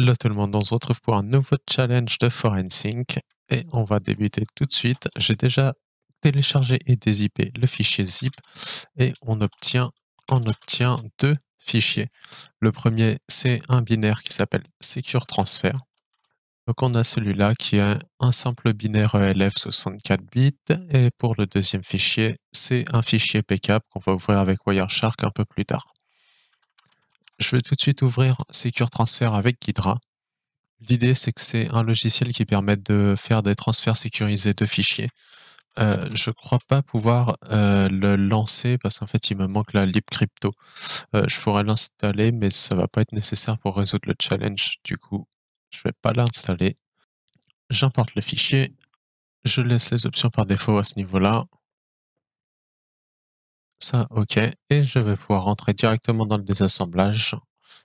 Hello tout le monde, on se retrouve pour un nouveau challenge de Forensync et on va débuter tout de suite. J'ai déjà téléchargé et dézippé le fichier zip et on obtient, on obtient deux fichiers. Le premier, c'est un binaire qui s'appelle Secure Transfer. Donc on a celui-là qui est un simple binaire ELF 64 bits et pour le deuxième fichier, c'est un fichier PCAP qu'on va ouvrir avec Wireshark un peu plus tard. Je vais tout de suite ouvrir Secure Transfer avec Hydra. L'idée, c'est que c'est un logiciel qui permet de faire des transferts sécurisés de fichiers. Euh, je ne crois pas pouvoir euh, le lancer parce qu'en fait, il me manque la libcrypto. Euh, je pourrais l'installer, mais ça ne va pas être nécessaire pour résoudre le challenge. Du coup, je ne vais pas l'installer. J'importe le fichier. Je laisse les options par défaut à ce niveau-là. Ça, ok. Et je vais pouvoir rentrer directement dans le désassemblage.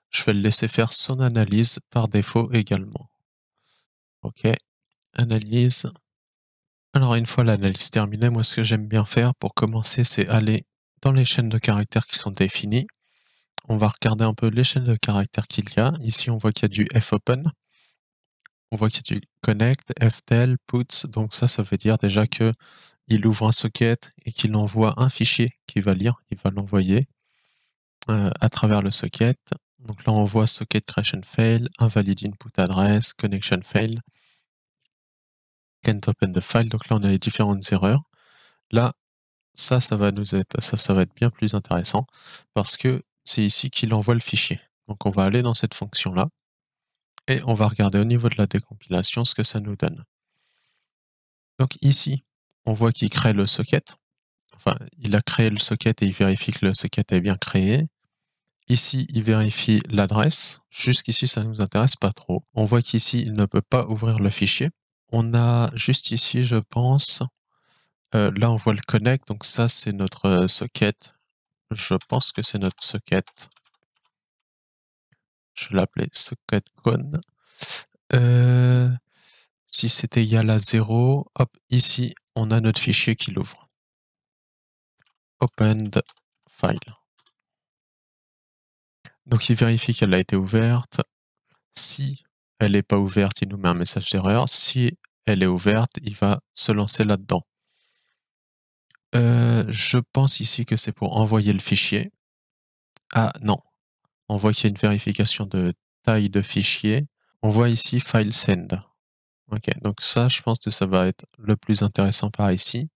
Je vais le laisser faire son analyse par défaut également. Ok. Analyse. Alors une fois l'analyse terminée, moi ce que j'aime bien faire pour commencer, c'est aller dans les chaînes de caractères qui sont définies. On va regarder un peu les chaînes de caractères qu'il y a. Ici, on voit qu'il y a du fopen. On voit qu'il y a du connect, ftel, puts. Donc ça, ça veut dire déjà que il ouvre un socket et qu'il envoie un fichier qu'il va lire, il va l'envoyer euh, à travers le socket. Donc là, on voit socket creation fail, invalid input address, connection fail, can't open the file. Donc là, on a les différentes erreurs. Là, ça, ça va nous être, ça, ça va être bien plus intéressant parce que c'est ici qu'il envoie le fichier. Donc on va aller dans cette fonction-là et on va regarder au niveau de la décompilation ce que ça nous donne. Donc ici, on voit qu'il crée le socket. Enfin, il a créé le socket et il vérifie que le socket est bien créé. Ici, il vérifie l'adresse. Jusqu'ici, ça ne nous intéresse pas trop. On voit qu'ici, il ne peut pas ouvrir le fichier. On a juste ici, je pense, euh, là, on voit le connect. Donc ça, c'est notre euh, socket. Je pense que c'est notre socket. Je l'appelais socket con. Euh, si c'était égal à 0, hop, ici, on a notre fichier qui l'ouvre. Open file. Donc il vérifie qu'elle a été ouverte. Si elle n'est pas ouverte, il nous met un message d'erreur. Si elle est ouverte, il va se lancer là-dedans. Euh, je pense ici que c'est pour envoyer le fichier. Ah non, on voit qu'il y a une vérification de taille de fichier. On voit ici File Send. Ok, donc ça, je pense que ça va être le plus intéressant par ici.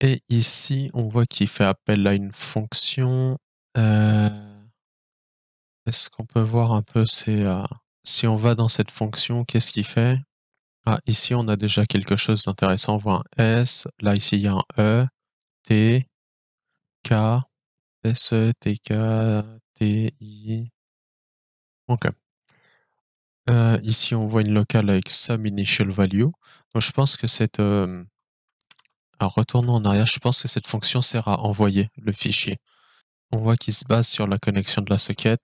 Et ici, on voit qu'il fait appel à une fonction. Euh, est-ce qu'on peut voir un peu euh, si on va dans cette fonction, qu'est-ce qu'il fait Ah, ici, on a déjà quelque chose d'intéressant. On voit un S. Là, ici, il y a un E, T, K, S, e, T, K, T, I. Ok. Euh, ici, on voit une locale avec some initial value. Donc, je pense que cette. Alors, euh, retournons en arrière. Je pense que cette fonction sert à envoyer le fichier. On voit qu'il se base sur la connexion de la socket.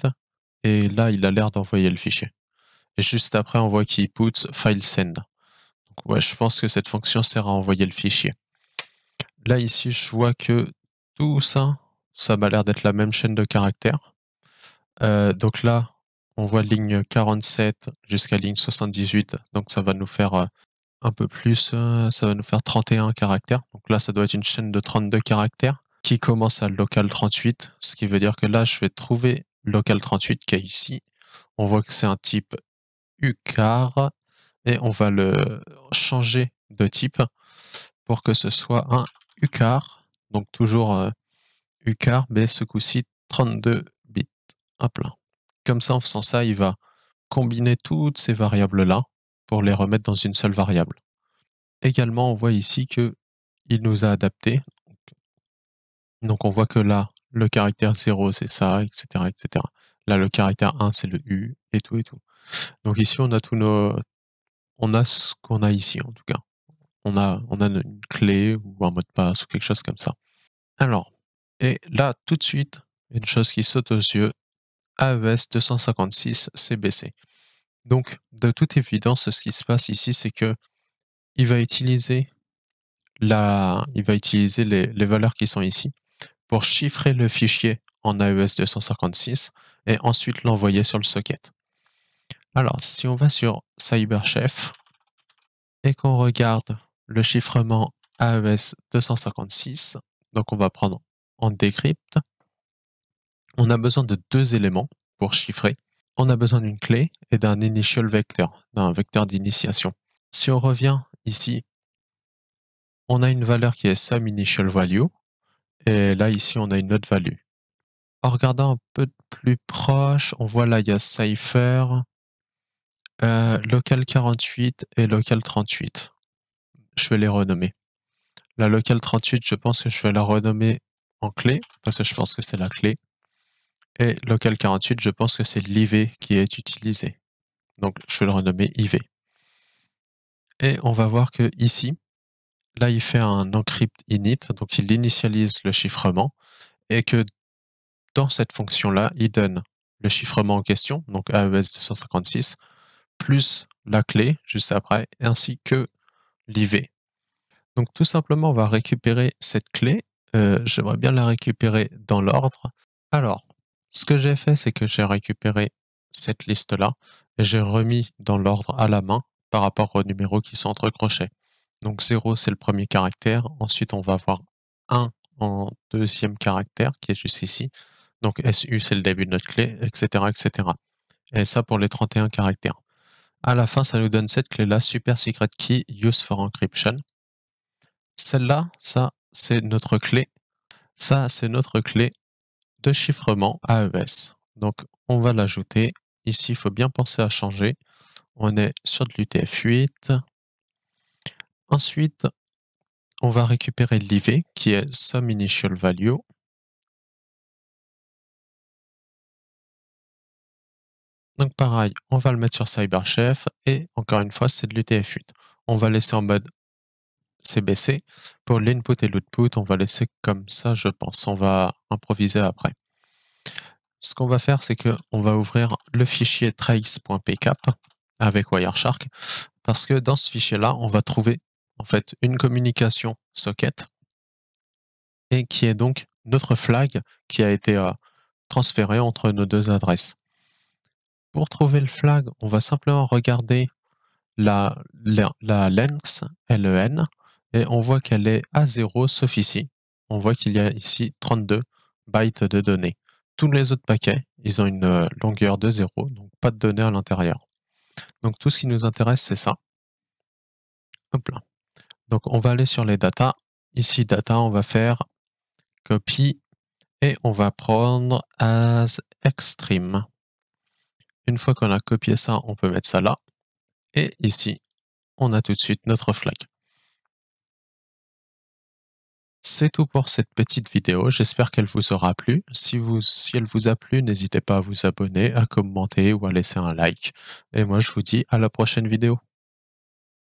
Et là, il a l'air d'envoyer le fichier. Et juste après, on voit qu'il puts file send. Donc, ouais, je pense que cette fonction sert à envoyer le fichier. Là, ici, je vois que tout ça, ça m'a l'air d'être la même chaîne de caractères. Euh, donc là, on voit ligne 47 jusqu'à ligne 78, donc ça va nous faire euh, un peu plus, euh, ça va nous faire 31 caractères. Donc là, ça doit être une chaîne de 32 caractères qui commence à local 38, ce qui veut dire que là, je vais trouver local 38 qui est ici. On voit que c'est un type UCAR et on va le changer de type pour que ce soit un UCAR, donc toujours euh, UCAR, mais ce coup-ci 32 bits. Hop là comme ça, en faisant ça, il va combiner toutes ces variables-là pour les remettre dans une seule variable. Également, on voit ici que il nous a adapté. Donc on voit que là, le caractère 0, c'est ça, etc., etc. Là, le caractère 1, c'est le U, et tout, et tout. Donc ici, on a tous nos... On a ce qu'on a ici, en tout cas. On a, on a une clé ou un mot de passe ou quelque chose comme ça. Alors, et là, tout de suite, une chose qui saute aux yeux, AES 256 CBC. Donc, de toute évidence, ce qui se passe ici, c'est que il va utiliser, la, il va utiliser les, les, valeurs qui sont ici pour chiffrer le fichier en AES e 256 et ensuite l'envoyer sur le socket. Alors, si on va sur CyberChef et qu'on regarde le chiffrement AES e 256, donc on va prendre en décrypte, on a besoin de deux éléments pour chiffrer. On a besoin d'une clé et d'un initial vector, d'un vecteur d'initiation. Si on revient ici, on a une valeur qui est sum initial value, et là ici on a une autre value. En regardant un peu plus proche, on voit là il y a cipher, euh, local 48 et local 38. Je vais les renommer. La local 38, je pense que je vais la renommer en clé, parce que je pense que c'est la clé. Et local 48, je pense que c'est l'IV qui est utilisé. Donc je vais le renommer IV. Et on va voir que ici, là il fait un encrypt init, donc il initialise le chiffrement, et que dans cette fonction-là, il donne le chiffrement en question, donc AES e 256, plus la clé juste après, ainsi que l'IV. Donc tout simplement, on va récupérer cette clé. Euh, j'aimerais bien la récupérer dans l'ordre. Alors, ce que j'ai fait, c'est que j'ai récupéré cette liste-là et j'ai remis dans l'ordre à la main par rapport aux numéros qui sont entre crochets. Donc 0, c'est le premier caractère. Ensuite, on va avoir 1 en deuxième caractère qui est juste ici. Donc SU, c'est le début de notre clé, etc., etc. Et ça pour les 31 caractères. À la fin, ça nous donne cette clé-là, Super Secret Key Use for Encryption. Celle-là, ça, c'est notre clé. Ça, c'est notre clé de chiffrement AES. Donc on va l'ajouter. Ici, il faut bien penser à changer. On est sur de l'UTF-8. Ensuite, on va récupérer l'IV qui est Sum Initial Value. Donc pareil, on va le mettre sur CyberChef et encore une fois, c'est de l'UTF-8. On va laisser en mode CBC Pour l'input et l'output, on va laisser comme ça, je pense. On va improviser après. Ce qu'on va faire, c'est qu'on va ouvrir le fichier trace.pcap avec Wireshark, parce que dans ce fichier-là, on va trouver en fait une communication socket, et qui est donc notre flag qui a été euh, transféré entre nos deux adresses. Pour trouver le flag, on va simplement regarder la, la, LEN, et on voit qu'elle est à 0 sauf ici. On voit qu'il y a ici 32 bytes de données. Tous les autres paquets, ils ont une euh, longueur de 0, donc pas de données à l'intérieur. Donc tout ce qui nous intéresse, c'est ça. Hop là. Donc on va aller sur les data. Ici, data, on va faire copy et on va prendre as extreme. Une fois qu'on a copié ça, on peut mettre ça là. Et ici, on a tout de suite notre flag. C'est tout pour cette petite vidéo, j'espère qu'elle vous aura plu. Si, vous, si elle vous a plu, n'hésitez pas à vous abonner, à commenter ou à laisser un like. Et moi je vous dis à la prochaine vidéo.